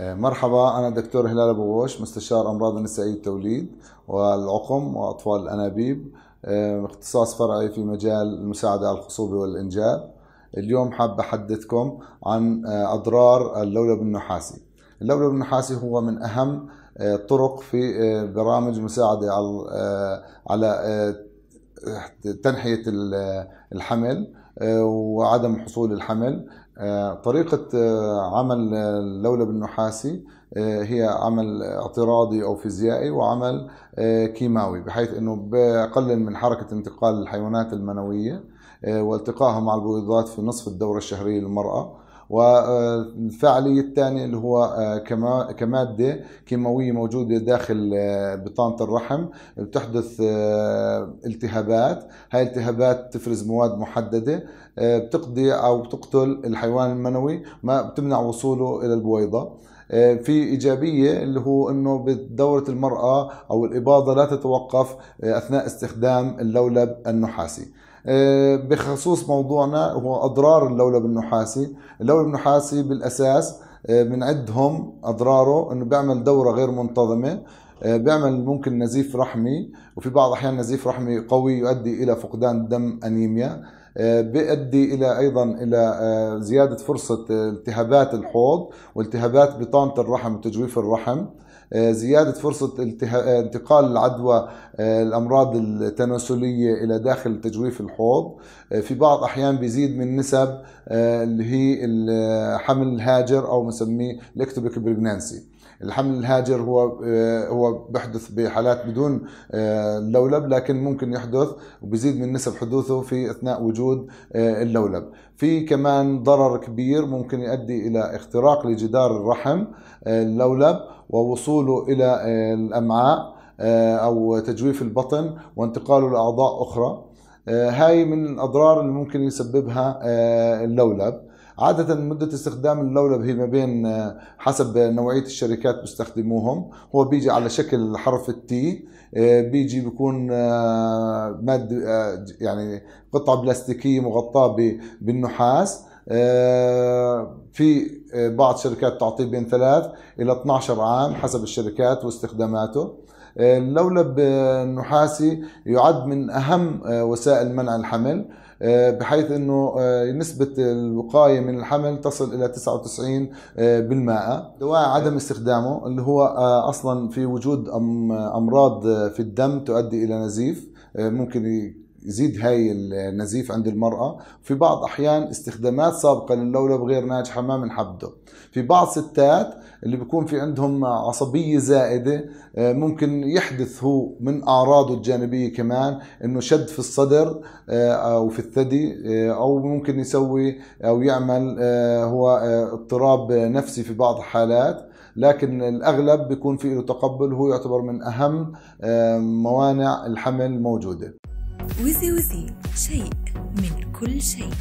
مرحبا أنا دكتور هلال أبو غوش مستشار أمراض النسائية والتوليد والعقم وأطفال الأنابيب آه، اختصاص فرعي في مجال المساعدة على الخصوبة والإنجاب اليوم حاب أحدثكم عن آه، أضرار اللولب النحاسي اللولب النحاسي هو من أهم الطرق آه، في برامج مساعدة على على تنحية الحمل آه، وعدم حصول الحمل آه، طريقة آه، عمل اللولب النحاسي هي عمل اعتراضي أو فيزيائي وعمل كيماوي بحيث أنه بقلل من حركة انتقال الحيوانات المنوية والتقائها مع البويضات في نصف الدورة الشهرية للمرأة والفعاليه الثانية اللي هو آه، كمادة كيماوية موجودة داخل آه، بطانة الرحم بتحدث آه، التهابات هاي التهابات تفرز مواد محددة بتقضي أو بتقتل الحيوان المنوي ما بتمنع وصوله إلى البويضة آه، في ايجابيه اللي هو انه دوره المراه او الاباضه لا تتوقف آه، اثناء استخدام اللولب النحاسي آه، بخصوص موضوعنا هو اضرار اللولب النحاسي اللولب النحاسي بالاساس بنعدهم اضراره انه بيعمل دوره غير منتظمه آه، بيعمل ممكن نزيف رحمي وفي بعض الاحيان نزيف رحمي قوي يؤدي الى فقدان دم انيميا آه، بيؤدي الى ايضا الى آه، زياده فرصه التهابات الحوض والتهابات بطانه الرحم وتجويف الرحم زيادة فرصة انتقال العدوى الأمراض التناسلية إلى داخل تجويف الحوض في بعض أحيان بيزيد من نسب اللي هي الحمل الهاجر أو بنسميه الاكتوبيك بريجنانسي الحمل الهاجر هو آه، هو بحدث بحالات بدون اللولب آه، لكن ممكن يحدث وبزيد من نسب حدوثه في اثناء وجود آه، اللولب في كمان ضرر كبير ممكن يؤدي الى اختراق لجدار الرحم اللولب ووصوله الى الامعاء او تجويف البطن وانتقاله لاعضاء اخرى هاي من الاضرار اللي ممكن يسببها اللولب عادة مدة استخدام اللولب هي ما بين آه، حسب نوعية الشركات بيستخدموهم هو بيجي على شكل حرف التي آه، بيجي بيكون مادة آه، يعني قطعة بلاستيكية مغطاة بالنحاس في بعض الشركات تعطيه بين ثلاث إلى 12 عام حسب الشركات واستخداماته اللولب النحاسي يعد من أهم آه، وسائل منع الحمل آه، بحيث انه آه، نسبة الوقاية من الحمل تصل الى 99% دواء عدم استخدامه اللي هو اصلا في وجود امراض في الدم تؤدي الى نزيف ممكن يزيد هاي النزيف عند المرأة في بعض أحيان استخدامات سابقة للولب غير ناجحة ما بنحبده في بعض ستات اللي بيكون في عندهم عصبية زائدة آه، ممكن يحدث هو من أعراضه الجانبية كمان إنه شد في الصدر آه، أو في الثدي آه، أو ممكن يسوي أو يعمل هو اضطراب نفسي في بعض الحالات لكن الأغلب بيكون في له تقبل هو يعتبر من أهم موانع الحمل موجودة وزي وزي شيء من كل شيء